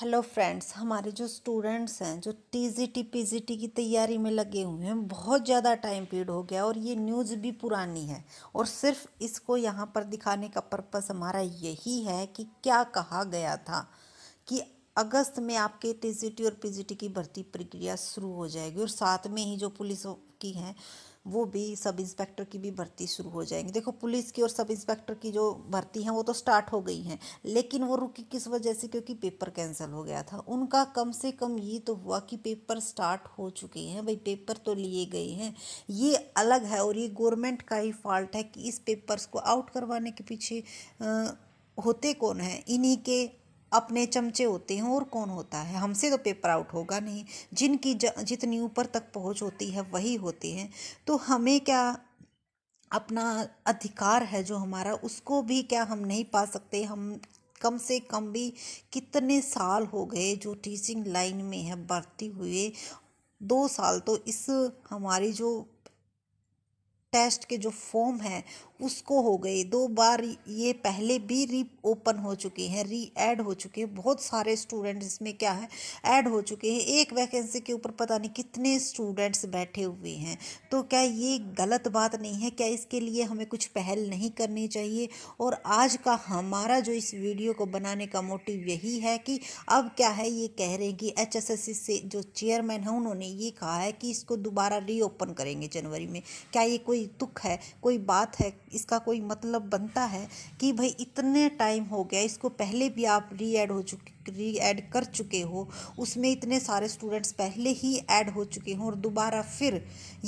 hello friends हमारे जो students हैं जो टीजीटी पीजीटी की तैयारी में लगे हुए हैं बहुत ज़्यादा टाइम पीरियड हो गया और ये न्यूज़ भी पुरानी है और सिर्फ इसको यहाँ पर दिखाने का पर्पस हमारा यही है कि क्या कहा गया था कि अगस्त में आपके टीजीटी और पीजीटी की भर्ती प्रक्रिया शुरू हो जाएगी और साथ में ही जो पुलिस की हैं वो भी सब इंस्पेक्टर की भी भर्ती शुरू हो जाएंगी देखो पुलिस की और सब इंस्पेक्टर की जो भर्ती हैं वो तो स्टार्ट हो गई हैं लेकिन वो रुकी किस वजह से क्योंकि पेपर कैंसिल हो गया था उनका कम से कम ये तो हुआ कि पेपर स्टार्ट हो चुके हैं भाई पेपर तो लिए गए हैं ये अलग है और ये गवर्नमेंट का ही फॉल्ट है कि इस पेपर्स को आउट करवाने के पीछे आ, होते कौन हैं इन्हीं के अपने चमचे होते हैं और कौन होता है हमसे तो पेपर आउट होगा नहीं जिनकी जितनी ऊपर तक पहुंच होती है वही होते हैं तो हमें क्या अपना अधिकार है जो हमारा उसको भी क्या हम नहीं पा सकते हम कम से कम भी कितने साल हो गए जो टीचिंग लाइन में है बढ़ती हुए दो साल तो इस हमारी जो टेस्ट के जो फॉर्म है उसको हो गई दो बार ये पहले भी री ओपन हो चुके हैं री ऐड हो चुके हैं बहुत सारे स्टूडेंट्स इसमें क्या है ऐड हो चुके हैं एक वैकेंसी के ऊपर पता नहीं कितने स्टूडेंट्स बैठे हुए हैं तो क्या ये गलत बात नहीं है क्या इसके लिए हमें कुछ पहल नहीं करनी चाहिए और आज का हमारा जो इस वीडियो को बनाने का मोटिव यही है कि अब क्या है ये कह रहे हैं कि एच से जो चेयरमैन है उन्होंने ये कहा है कि इसको दोबारा रीओपन करेंगे जनवरी में क्या ये कोई कोई दुख है कोई बात है इसका कोई मतलब बनता है कि भाई इतने टाइम हो गया इसको पहले भी आप री एड हो चुके री एड कर चुके हो उसमें इतने सारे स्टूडेंट्स पहले ही ऐड हो चुके हों और दोबारा फिर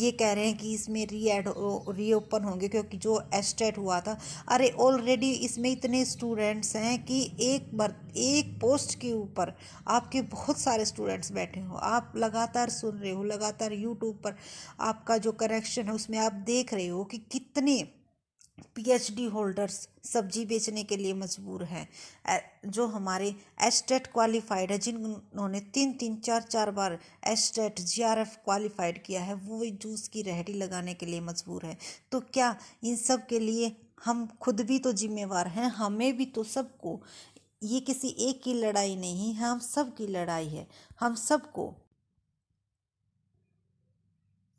ये कह रहे हैं कि इसमें री एड री ओपन होंगे क्योंकि जो एस्टेट हुआ था अरे ऑलरेडी इसमें इतने स्टूडेंट्स हैं कि एक बार एक पोस्ट के ऊपर आपके बहुत सारे स्टूडेंट्स बैठे हो आप लगातार सुन रहे हो लगातार यूट्यूब पर आपका जो करेक्शन है उसमें आप देख रहे हो कि कितने पीएचडी होल्डर्स सब्जी बेचने के लिए मजबूर हैं जो हमारे एस्टेट क्वालिफाइड है जिन्होंने तीन तीन चार चार बार एस्टेट जीआरएफ क्वालिफाइड किया है वो जूस की रेहड़ी लगाने के लिए मजबूर है तो क्या इन सब के लिए हम खुद भी तो जिम्मेवार हैं हमें भी तो सबको ये किसी एक की लड़ाई नहीं है हम सब की लड़ाई है हम सबको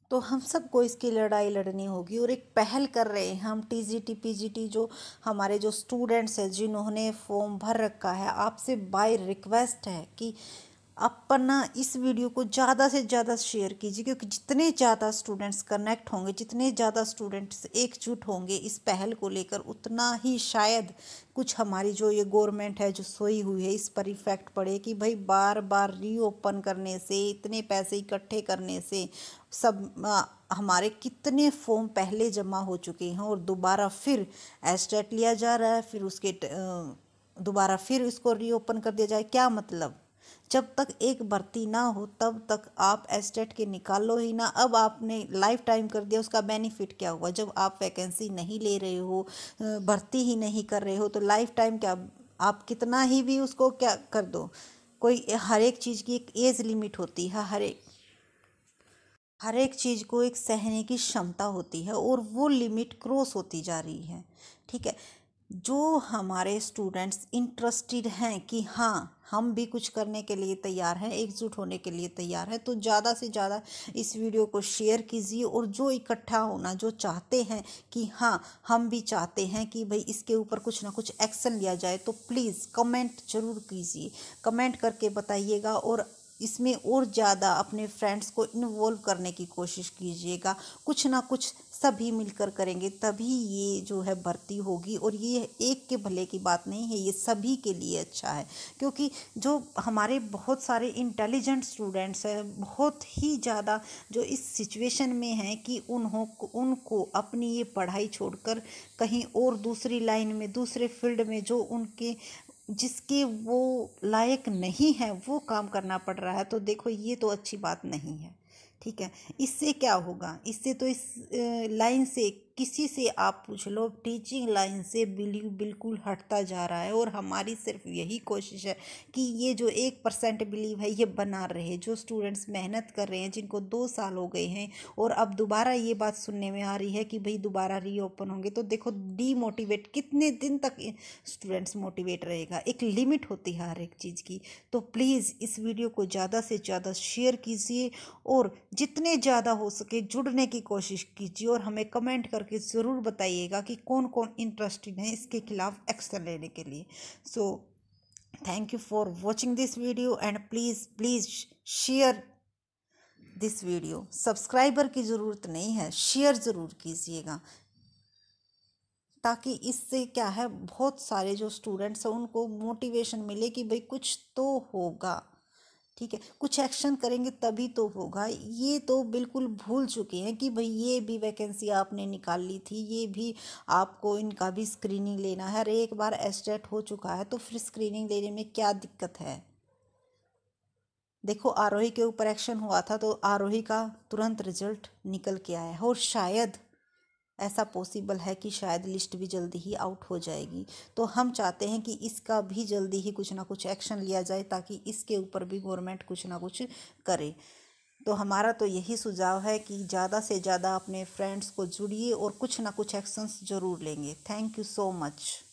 तो हम सबको इसकी लड़ाई लड़नी होगी और एक पहल कर रहे हैं हम T G T P G T जो हमारे जो स्टूडेंट्स हैं जिन्होंने फॉर्म भर रखा है आपसे बाय रिक्वेस्ट है कि अपना इस वीडियो को ज़्यादा से ज़्यादा शेयर कीजिए क्योंकि जितने ज़्यादा स्टूडेंट्स कनेक्ट होंगे जितने ज़्यादा स्टूडेंट्स एकजुट होंगे इस पहल को लेकर उतना ही शायद कुछ हमारी जो ये गवर्नमेंट है जो सोई हुई है इस पर इफ़ेक्ट पड़े कि भाई बार बार रीओपन करने से इतने पैसे इकट्ठे करने से सब आ, हमारे कितने फॉर्म पहले जमा हो चुके हैं और दोबारा फिर एस्टेट लिया जा रहा है फिर उसके दोबारा फिर उसको रीओपन कर दिया जाए क्या मतलब जब तक एक भर्ती ना हो तब तक आप एस्टेट e के निकालो ही ना अब आपने लाइफ टाइम कर दिया उसका बेनिफिट क्या हुआ जब आप वैकेंसी नहीं ले रहे हो भर्ती ही नहीं कर रहे हो तो लाइफ टाइम क्या आप कितना ही भी उसको क्या कर दो कोई हर एक चीज़ की एक एज लिमिट होती है हर एक हर एक चीज़ को एक सहने की क्षमता होती है और वो लिमिट क्रॉस होती जा रही है ठीक है जो हमारे स्टूडेंट्स इंटरेस्टेड हैं कि हाँ हम भी कुछ करने के लिए तैयार हैं एकजुट होने के लिए तैयार हैं तो ज़्यादा से ज़्यादा इस वीडियो को शेयर कीजिए और जो इकट्ठा होना जो चाहते हैं कि हाँ हम भी चाहते हैं कि भाई इसके ऊपर कुछ ना कुछ एक्शन लिया जाए तो प्लीज़ कमेंट ज़रूर कीजिए कमेंट करके बताइएगा और इसमें और ज़्यादा अपने फ्रेंड्स को इन्वॉल्व करने की कोशिश कीजिएगा कुछ ना कुछ सभी मिलकर करेंगे तभी ये जो है भर्ती होगी और ये एक के भले की बात नहीं है ये सभी के लिए अच्छा है क्योंकि जो हमारे बहुत सारे इंटेलिजेंट स्टूडेंट्स हैं बहुत ही ज़्यादा जो इस सिचुएशन में हैं कि उन्हों उनको अपनी ये पढ़ाई छोड़कर कहीं और दूसरी लाइन में दूसरे फील्ड में जो उनके जिसके वो लायक नहीं है वो काम करना पड़ रहा है तो देखो ये तो अच्छी बात नहीं है ठीक है इससे क्या होगा इससे तो इस लाइन से किसी से आप पूछ लो टीचिंग लाइन से बिल्कुल हटता जा रहा है और हमारी सिर्फ यही कोशिश है कि ये जो एक परसेंट बिलीव है ये बना रहे जो स्टूडेंट्स मेहनत कर रहे हैं जिनको दो साल हो गए हैं और अब दोबारा ये बात सुनने में आ रही है कि भाई दोबारा रीओपन होंगे तो देखो डीमोटिवेट कितने दिन तक स्टूडेंट्स मोटिवेट रहेगा एक लिमिट होती है हर एक चीज़ की तो प्लीज़ इस वीडियो को ज़्यादा से ज़्यादा शेयर कीजिए और जितने ज़्यादा हो सके जुड़ने की कोशिश कीजिए और हमें कमेंट कर करके ज़रूर बताइएगा कि कौन कौन इंटरेस्टेड है इसके खिलाफ एक्शन लेने के लिए so thank you for watching this video and please please share this video subscriber की ज़रूरत नहीं है शेयर ज़रूर कीजिएगा ताकि इससे क्या है बहुत सारे जो स्टूडेंट्स हैं उनको मोटिवेशन मिले कि भाई कुछ तो होगा ठीक है कुछ एक्शन करेंगे तभी तो होगा ये तो बिल्कुल भूल चुके हैं कि भाई ये भी वैकेंसी आपने निकाल ली थी ये भी आपको इनका भी स्क्रीनिंग लेना है अरे एक बार एस्टेट हो चुका है तो फिर स्क्रीनिंग लेने में क्या दिक्कत है देखो आरोही के ऊपर एक्शन हुआ था तो आरोही का तुरंत रिजल्ट निकल के आया है और शायद ऐसा पॉसिबल है कि शायद लिस्ट भी जल्दी ही आउट हो जाएगी तो हम चाहते हैं कि इसका भी जल्दी ही कुछ ना कुछ एक्शन लिया जाए ताकि इसके ऊपर भी गवर्नमेंट कुछ ना कुछ करे तो हमारा तो यही सुझाव है कि ज़्यादा से ज़्यादा अपने फ्रेंड्स को जुड़िए और कुछ ना कुछ एक्शंस ज़रूर लेंगे थैंक यू सो मच